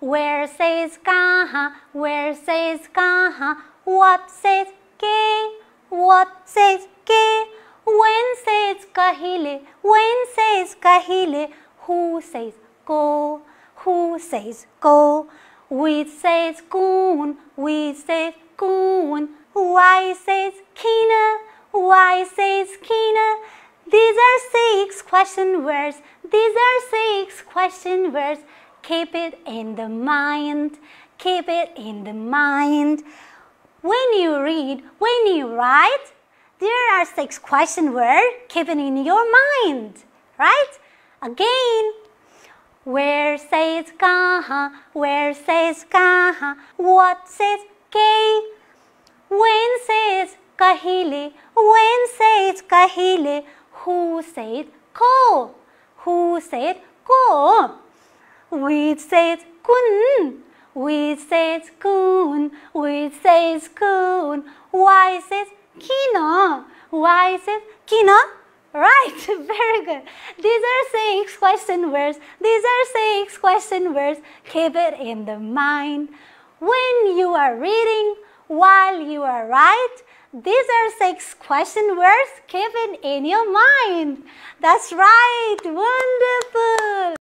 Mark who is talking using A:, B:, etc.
A: Where says kaha? Where says kaha? What says ke? What says ke? When says kahile? When says kahile? Who says ko? Who says ko? We says kun. We says kun. Why says kina? Why says kina? These are six question words. These are six question words. Keep it in the mind. Keep it in the mind. When you read, when you write, there are six question words. keeping in your mind, right? Again, where says ka? Where says ka? What says ke? When says kahili? When says kahili? Who said ko? Who said ko? we said kun. We said kun. We said kun. Why said kino? Why said kino? Right, very good. These are six question words. These are six question words. Keep it in the mind. When you are reading, while you are right, these are six question words keep it in your mind. That's right, wonderful.